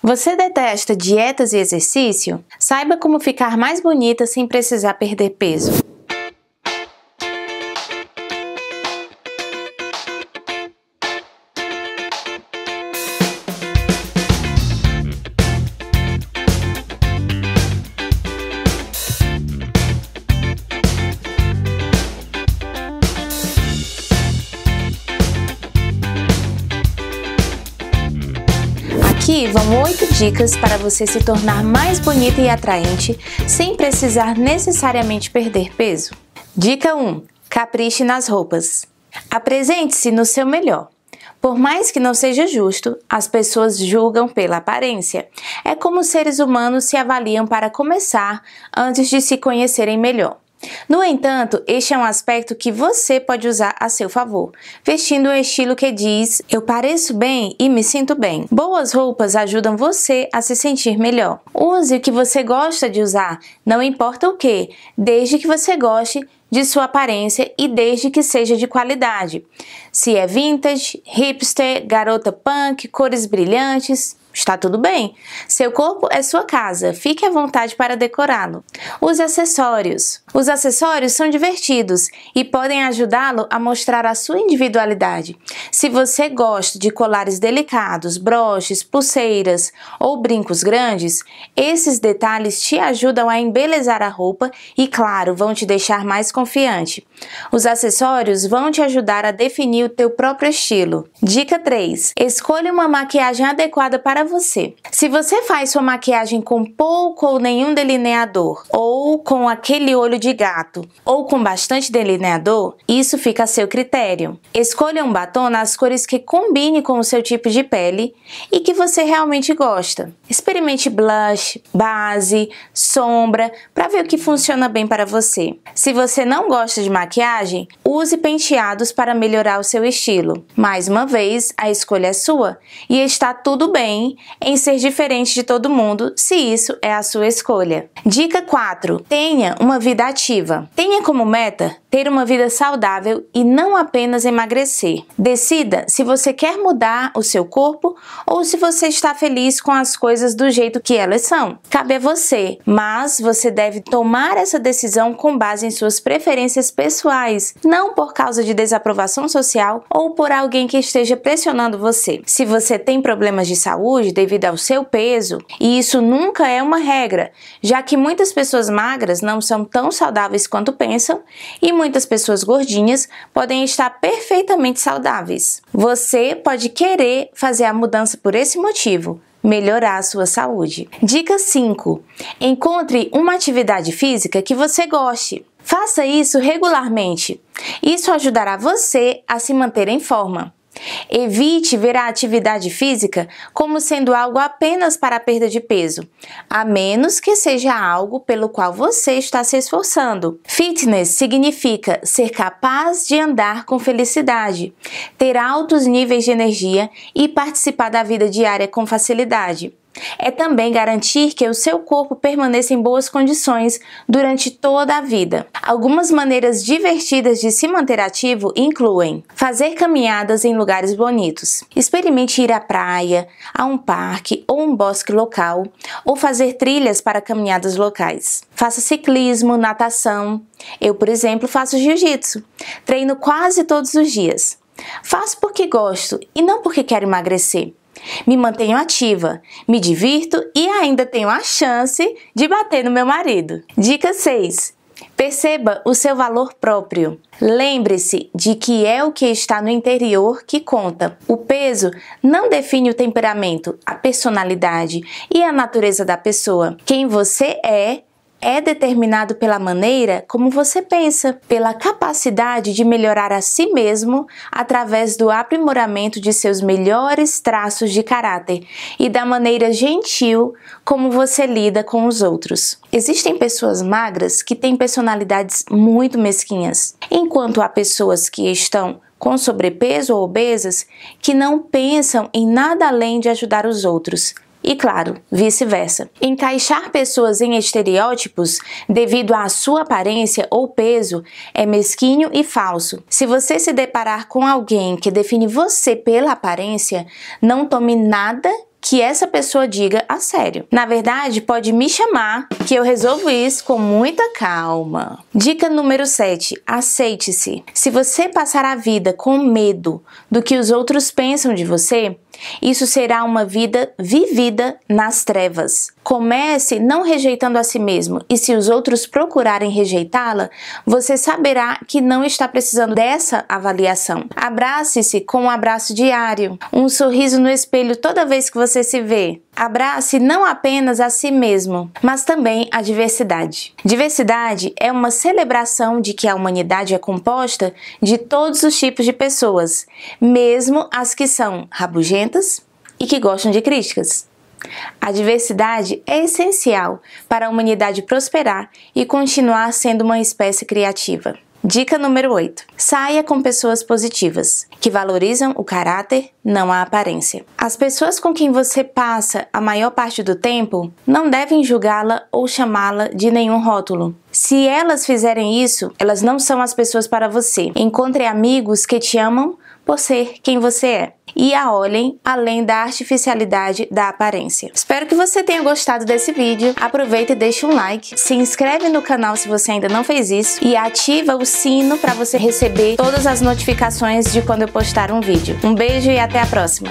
Você detesta dietas e exercício? Saiba como ficar mais bonita sem precisar perder peso. Aqui vão oito dicas para você se tornar mais bonita e atraente sem precisar necessariamente perder peso. Dica 1: Capriche nas roupas. Apresente-se no seu melhor. Por mais que não seja justo, as pessoas julgam pela aparência. É como os seres humanos se avaliam para começar antes de se conhecerem melhor. No entanto, este é um aspecto que você pode usar a seu favor, vestindo um estilo que diz: Eu pareço bem e me sinto bem. Boas roupas ajudam você a se sentir melhor. Use o que você gosta de usar, não importa o que, desde que você goste de sua aparência e desde que seja de qualidade. Se é vintage, hipster, garota punk, cores brilhantes, Está tudo bem. Seu corpo é sua casa, fique à vontade para decorá-lo. Use acessórios. Os acessórios são divertidos e podem ajudá-lo a mostrar a sua individualidade. Se você gosta de colares delicados, broches, pulseiras ou brincos grandes, esses detalhes te ajudam a embelezar a roupa e, claro, vão te deixar mais confiante. Os acessórios vão te ajudar a definir o teu próprio estilo. Dica 3: Escolha uma maquiagem adequada para você. Se você faz sua maquiagem com pouco ou nenhum delineador, ou com aquele olho de gato, ou com bastante delineador, isso fica a seu critério. Escolha um batom nas cores que combine com o seu tipo de pele e que você realmente gosta. Experimente blush, base, sombra, para ver o que funciona bem para você. Se você não gosta de maquiagem, use penteados para melhorar o seu estilo. Mais uma vez, a escolha é sua e está tudo bem em ser diferente de todo mundo, se isso é a sua escolha. Dica 4: tenha uma vida ativa. Tenha como meta ter uma vida saudável e não apenas emagrecer. Decida se você quer mudar o seu corpo ou se você está feliz com as coisas do jeito que elas são. Cabe a você, mas você deve tomar essa decisão com base em suas preferências pessoais, não por causa de desaprovação social ou por alguém que esteja pressionando você. Se você tem problemas de saúde, devido ao seu peso, e isso nunca é uma regra, já que muitas pessoas magras não são tão saudáveis quanto pensam e muitas pessoas gordinhas podem estar perfeitamente saudáveis. Você pode querer fazer a mudança por esse motivo, melhorar a sua saúde. Dica 5: encontre uma atividade física que você goste. Faça isso regularmente. Isso ajudará você a se manter em forma. Evite ver a atividade física como sendo algo apenas para a perda de peso, a menos que seja algo pelo qual você está se esforçando. Fitness significa ser capaz de andar com felicidade, ter altos níveis de energia e participar da vida diária com facilidade. É também garantir que o seu corpo permaneça em boas condições durante toda a vida. Algumas maneiras divertidas de se manter ativo incluem fazer caminhadas em lugares bonitos, experimente ir à praia, a um parque ou um bosque local, ou fazer trilhas para caminhadas locais. Faça ciclismo, natação. Eu, por exemplo, faço jiu-jitsu. Treino quase todos os dias. Faço porque gosto e não porque quero emagrecer. Me mantenho ativa, me divirto e ainda tenho a chance de bater no meu marido. Dica 6. Perceba o seu valor próprio. Lembre-se de que é o que está no interior que conta. O peso não define o temperamento, a personalidade e a natureza da pessoa. Quem você é é determinado pela maneira como você pensa, pela capacidade de melhorar a si mesmo através do aprimoramento de seus melhores traços de caráter e da maneira gentil como você lida com os outros. Existem pessoas magras que têm personalidades muito mesquinhas, enquanto há pessoas que estão com sobrepeso ou obesas que não pensam em nada além de ajudar os outros e, claro, vice-versa. Encaixar pessoas em estereótipos devido à sua aparência ou peso é mesquinho e falso. Se você se deparar com alguém que define você pela aparência, não tome nada que essa pessoa diga a sério. Na verdade, pode me chamar que eu resolvo isso com muita calma. Dica número 7: aceite-se. Se você passar a vida com medo do que os outros pensam de você, isso será uma vida vivida nas trevas. Comece não rejeitando a si mesmo, e se os outros procurarem rejeitá-la, você saberá que não está precisando dessa avaliação. Abrace-se com um abraço diário, um sorriso no espelho toda vez que você se vê abrace não apenas a si mesmo, mas também a diversidade. Diversidade é uma celebração de que a humanidade é composta de todos os tipos de pessoas, mesmo as que são rabugentas e que gostam de críticas. A diversidade é essencial para a humanidade prosperar e continuar sendo uma espécie criativa. Dica número 8. Saia com pessoas positivas, que valorizam o caráter, não a aparência. As pessoas com quem você passa a maior parte do tempo não devem julgá-la ou chamá-la de nenhum rótulo. Se elas fizerem isso, elas não são as pessoas para você. Encontre amigos que te amam por ser quem você é e a olhem além da artificialidade da aparência. Espero que você tenha gostado desse vídeo. Aproveita e deixa um like, se inscreve no canal se você ainda não fez isso e ativa o sino para você receber todas as notificações de quando eu postar um vídeo. Um beijo e até a próxima!